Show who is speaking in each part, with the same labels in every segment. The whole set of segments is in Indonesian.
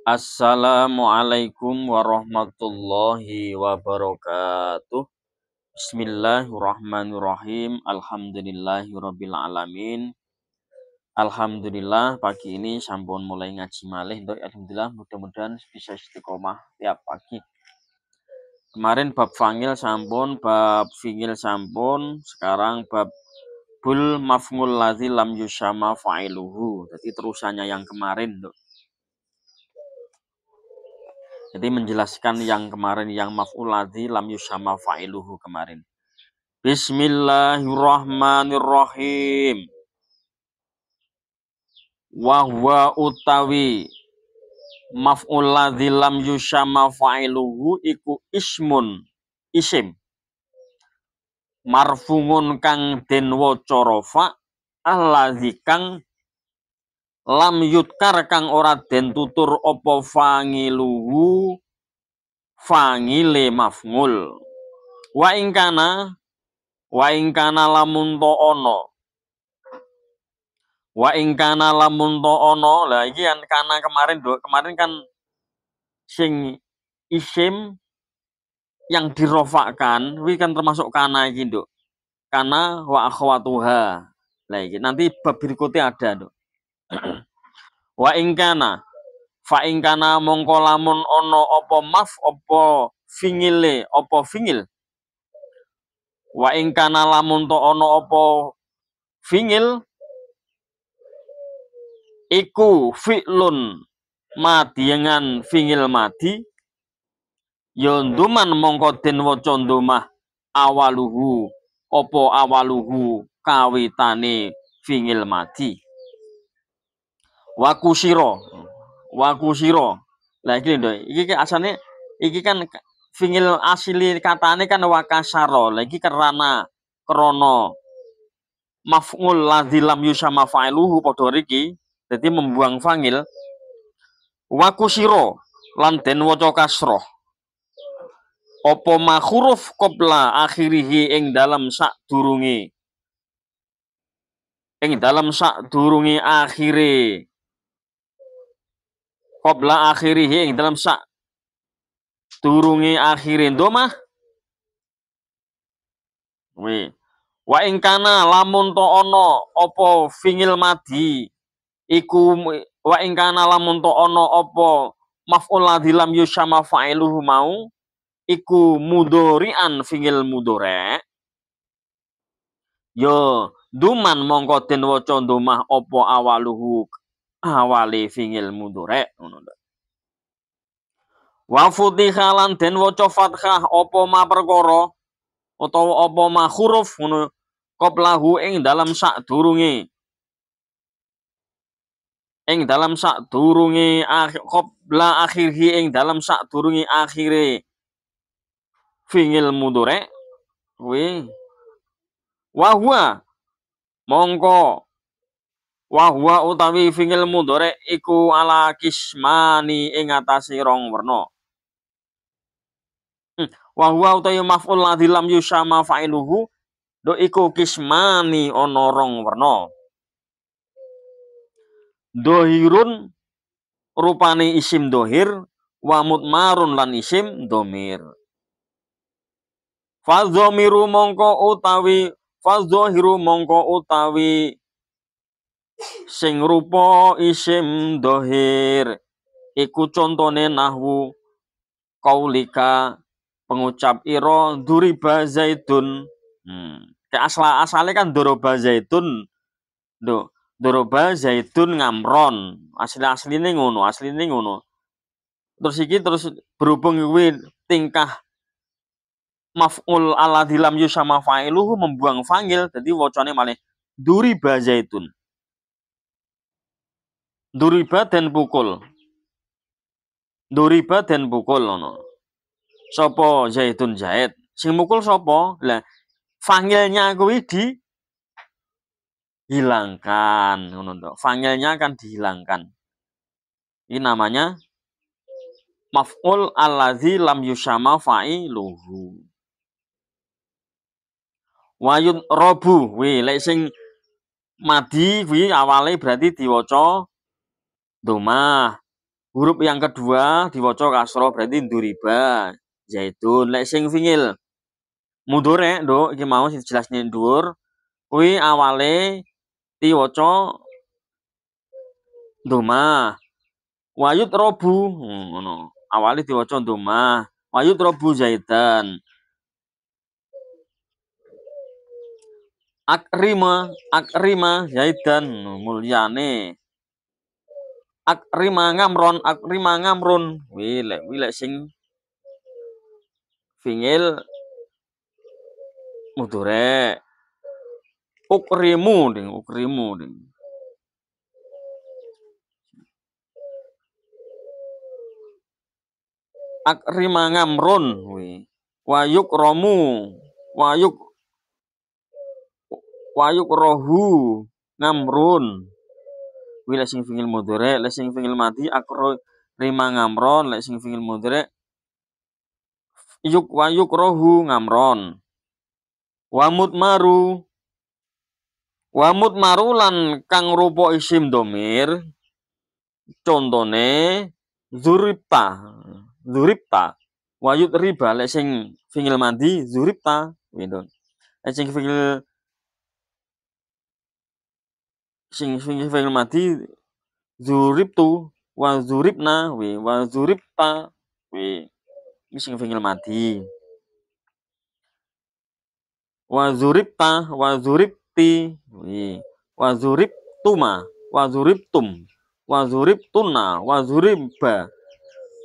Speaker 1: Assalamualaikum warahmatullahi wabarakatuh. Bismillahirrahmanirrahim. Alhamdulillahirrabbilalamin. Alhamdulillah pagi ini sampun mulai ngaji malih untuk Alhamdulillah mudah-mudahan bisa istiqomah tiap pagi. Kemarin bab fangil sampun, bab fingil sampun, sekarang bab bul mafmul ladzi lam yusama fa'iluhu. Jadi terusannya yang kemarin tuh jadi menjelaskan yang kemarin yang maf'uladhi lam yusama fa'iluhu kemarin. Bismillahirrahmanirrahim. Wahwa utawi maf'uladhi lam yusama fa'iluhu iku ismun isim. Marfungun kang den wocorofa rafa zikang kang lam yutkar kang ora den tutur opo fangiluhu fangile mafngul wa ingkana wa ingkana lamun to ono wa ingkana lamun ono lah iki kan kana kemarin kemarin kan sing isim yang dirofakkan wi kan termasuk kana iki nduk kana wa akhwatuha lah iki nanti bab berikutnya ada nduk wa ingkana fa ingkana mongko lamun ono opo maf opo fingile opo fingil wa ingkana lamun to ono opo fingil iku fi'lun mati dengan fingil mati yonduman mongko den waca ndumah awaluhu opo awaluhu kawitane fingil madi wakushiro wakushiro nah iki lho iki asalnya iki kan fingil asili katane kan wakasaro lagi kerana krono maf'ul ladzi yusama fa'iluhu padha riki dadi membuang fangil wakusiro lan den waca makuruf apa ma huruf akhirihi ing dalam sak durungi ing dalam sak durungi akhire qabla akhirih ing dalam sak turungi akhirin doma wi wa ing kana lamun to ono apa fingil madi iku wa ing kana lamun to ono apa maf'ul ladzi lam yusyama fa'iluhu mau iku mudorian fingil mudore yo duman mongko den waca domah apa awaluhu awali ah, fingil mudhari ngono Wa futiha den waca fathah apa ma perkara utawa apa ma huruf ngono qoblahu ing dalam sak durunge ing dalam sak durunge qobla akhirhi ing dalam sak durunge akhire fingil mudure, kuwi wa huwa mongko Wahwa utawi fingil mudore iku ala kismani ingatasi rong werna. wahua hmm, Wahwa utawi maf'ul ladzi lam yusama fa'iluhu do iku kismani ono rong werna. Dohirun rupane isim dohir wa mutmarun lan isim domir. Fadzomiru mongko utawi fadzohiru mongko utawi sing rupa isim dohir iku contone nahwu kaulika pengucap iro duriba zaitun. hmm. ke asla kan duroba zaitun, do duroba zaitun ngamron asli asli ngono asli ngono terus iki terus berhubung iki tingkah maf'ul ala dilam yusama fa'iluhu membuang fangil jadi wacane malih duriba zaitun. Duriba dan pukul. Duriba dan pukul ono. Sopo zaitun Zaid. Sing mukul sopo? Lah fangilnya kuwi di hilangkan ngono to. Fangilnya akan dihilangkan. Ini namanya maf'ul allazi lam yushama fa'iluhu. Wayun robu, wi lek sing madi kuwi awale berarti diwaca Doma. Huruf yang kedua diwoco kasro berarti duriba. yaitu lek sing fingil. Mudure, do iki mau sih jelas nyendur. Kuwi awale diwaca doma. Wayut robu, hmm, no. awale diwaca doma. Wayut robu zaitan. Akrima, akrima zaitan mulyane akrima ngamron akrima ngamron wile wile sing fingil mudure ukrimu ding ukrimu ding akrima ngamron wi wayuk romu wayuk wayuk rohu ngamrun kuwi lek sing fi'il mudhari lek sing fi'il akro rima ngamron lek sing fi'il mudhari yuk wa yukrohu ngamron wa mutmaru wa mutmaru lan kang rupa isim domir contone zuripta zuripta wayut riba lek sing fi'il madhi zuripta lek sing fi'il sing sing mati, madhi zuribtu wa zuribna we wa zuribta we ini sing fi'il madhi wa zuribta wa zuribti we wa zuribtuma wa zuribtum wa zuribtunna wa zuriba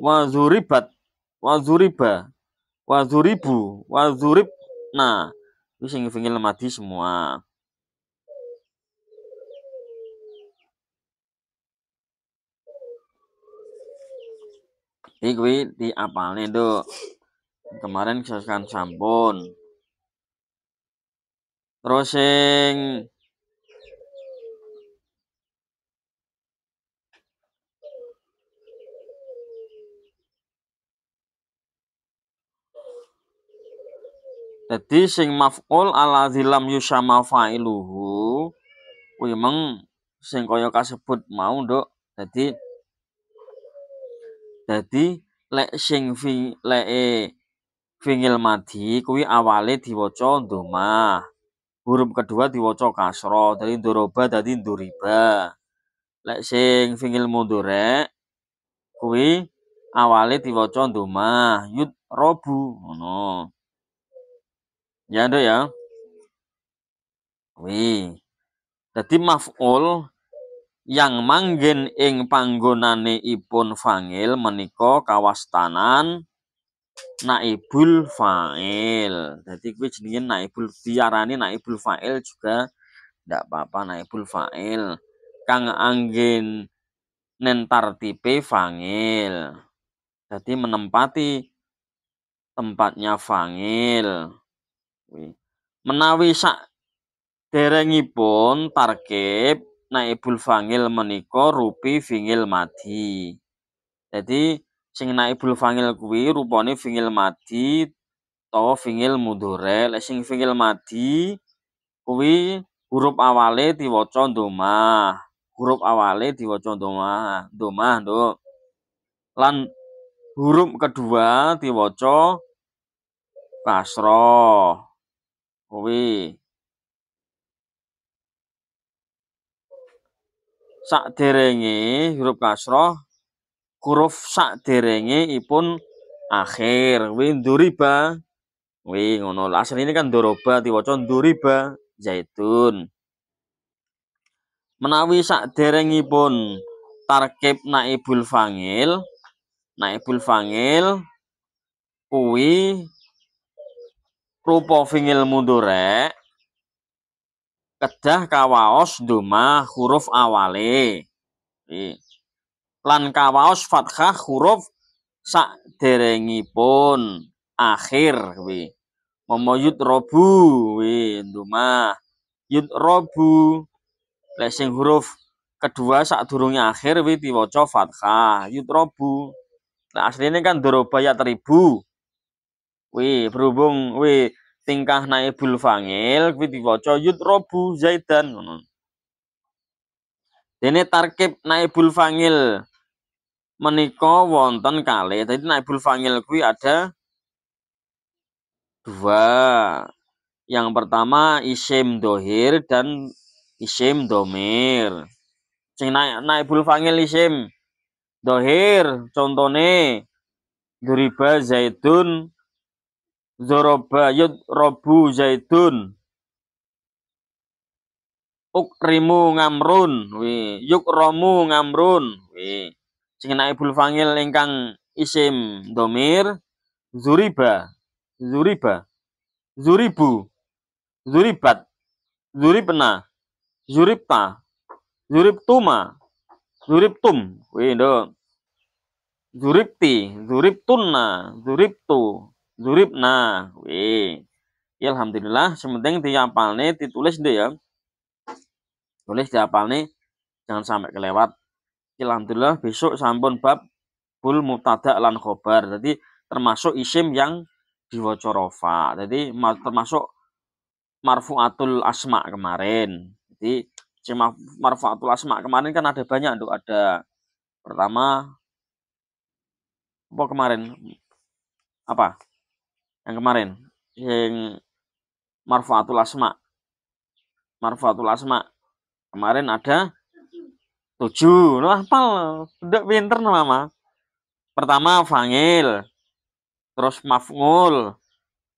Speaker 1: wa zuribat wa zuriba wa zuribu wa zuribna itu sing fi'il mati semua Jadi kuwi diapalne, Nduk. Kemarin kan sampun. Terus sing Jadi sing maf'ul ala zilam yusama fa'iluhu kuwi meng sing kaya kasebut mau, Nduk. Jadi jadi lek sing fi e fi'il mati kuwi awale diwaca duma Huruf kedua diwaca kasra, dadi doroba dadi duriba. Lek sing fi'il mudure kuwi awale diwaca duma yud robu ngono. Ya ndak ya? kui Dadi maf'ul yang manggen ing panggonane ipun fangil meniko kawastanan naibul fa'il. Jadi kuwi jenenge naibul diarani naibul fa'il juga ndak apa-apa naibul fa'il. Kang angin nentar tipe fa'il. Jadi menempati tempatnya fa'il. Menawi sak derengipun tarkib naibul fangil menika rupi fingil mati. Jadi sing naibul fangil kuwi rupane fingil mati, utawa fingil mudhore. Lek sing fingil madi kuwi huruf awale diwaca domah. Huruf awale diwaca domah, domah, nduk. Lan huruf kedua diwaca kasroh. Kuwi sak derenge huruf kasroh huruf sak derenge ipun akhir win duriba wi ngono asal ini kan doroba, diwaca duriba zaitun menawi sak derengipun tarkib naibul fangil naibul fangil kuwi rupa fingil mundurek kedah kawaos duma huruf awale lan kawaos fathah huruf saderengipun akhir Wih, momo robu kuwi duma yut robu lesing huruf kedua saat durungnya akhir kuwi diwaca fathah yut robu nah aslinya kan doroba teribu Wih, berhubung wih tingkah naibul fangil kuwi diwaca yudrobu zaidan ngono. Dene tarkib naibul fangil menika wonten kali. Jadi naibul fangil kuwi ada dua. Yang pertama isim dohir dan isim domir. Sing naik naibul fangil isim dohir contone duriba zaidun Zoroba robu zaidun. Ukrimu ngamrun. Wi. Yukromu ngamrun. Wi. Sing naibul fangil ingkang isim domir. Zuriba. Zuriba. Zuribu. Zuribat. Zuribna. Zuribta. Zuribtuma. Zuribtum. wih do, zuripti, Zuribtunna. zuriptu. Zurib, nah, Wih. Ya alhamdulillah, sementing diapalne ditulis deh ya. Tulis diapalne jangan sampai kelewat. Ya, alhamdulillah besok sampun bab bul mutada lan khobar. Jadi termasuk isim yang diwaca Jadi termasuk marfuatul asma kemarin. Jadi cuma marfuatul asma kemarin kan ada banyak tuh ada pertama apa kemarin apa yang kemarin yang marfaatul asma marfaatul asma kemarin ada tujuh lah hafal udah pinter mama pertama fangil terus maf'ul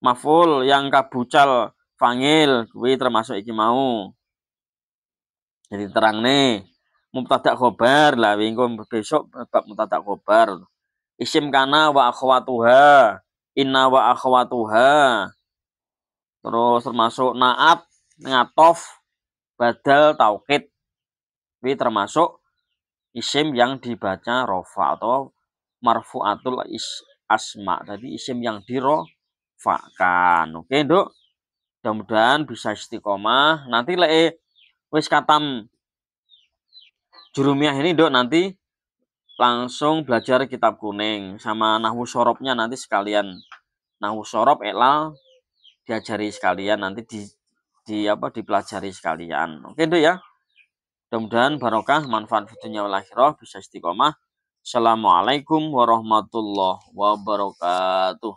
Speaker 1: maf'ul yang kabucal fangil wih termasuk iki mau jadi terang nih mubtada khobar lah wingko besok bab mubtada khobar isim kana wa akhwatuha inna wa akhwatuha terus termasuk naat ngatof badal taukid ini termasuk isim yang dibaca rofa atau marfuatul is asma jadi isim yang dirofakan oke dok mudah-mudahan bisa istiqomah nanti le eh, wis katam jurumiah ini dok nanti langsung belajar kitab kuning sama nahwu sorobnya nanti sekalian nahwu sorob elal diajari sekalian nanti di di apa dipelajari sekalian oke itu ya mudah-mudahan barokah manfaat videonya lahiroh roh bisa istiqomah assalamualaikum warahmatullahi wabarakatuh